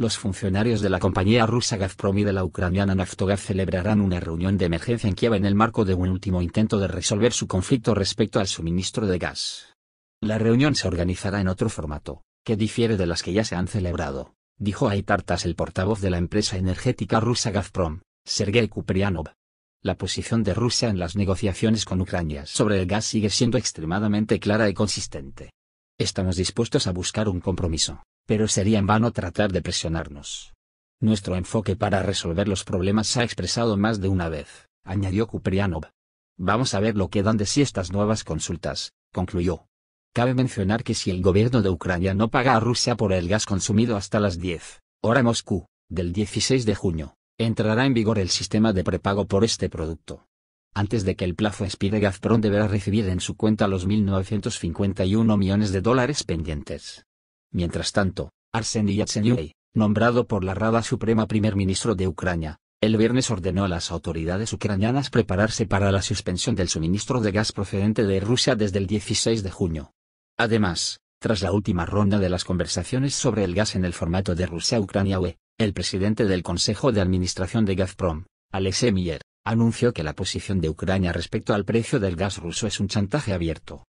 Los funcionarios de la compañía rusa Gazprom y de la ucraniana Naftogaz celebrarán una reunión de emergencia en Kiev en el marco de un último intento de resolver su conflicto respecto al suministro de gas. La reunión se organizará en otro formato, que difiere de las que ya se han celebrado, dijo Aitartas el portavoz de la empresa energética rusa Gazprom, Sergei Kuprianov. La posición de Rusia en las negociaciones con Ucrania sobre el gas sigue siendo extremadamente clara y consistente. Estamos dispuestos a buscar un compromiso pero sería en vano tratar de presionarnos. Nuestro enfoque para resolver los problemas se ha expresado más de una vez, añadió Kuprianov. Vamos a ver lo que dan de sí estas nuevas consultas, concluyó. Cabe mencionar que si el gobierno de Ucrania no paga a Rusia por el gas consumido hasta las 10, hora Moscú, del 16 de junio, entrará en vigor el sistema de prepago por este producto. Antes de que el plazo expire Gazprom deberá recibir en su cuenta los 1.951 millones de dólares pendientes. Mientras tanto, Arseniy Yatsenyuk, nombrado por la Rada Suprema primer ministro de Ucrania, el viernes ordenó a las autoridades ucranianas prepararse para la suspensión del suministro de gas procedente de Rusia desde el 16 de junio. Además, tras la última ronda de las conversaciones sobre el gas en el formato de Rusia-Ucrania UE, el presidente del Consejo de Administración de Gazprom, Alexei Mier, anunció que la posición de Ucrania respecto al precio del gas ruso es un chantaje abierto,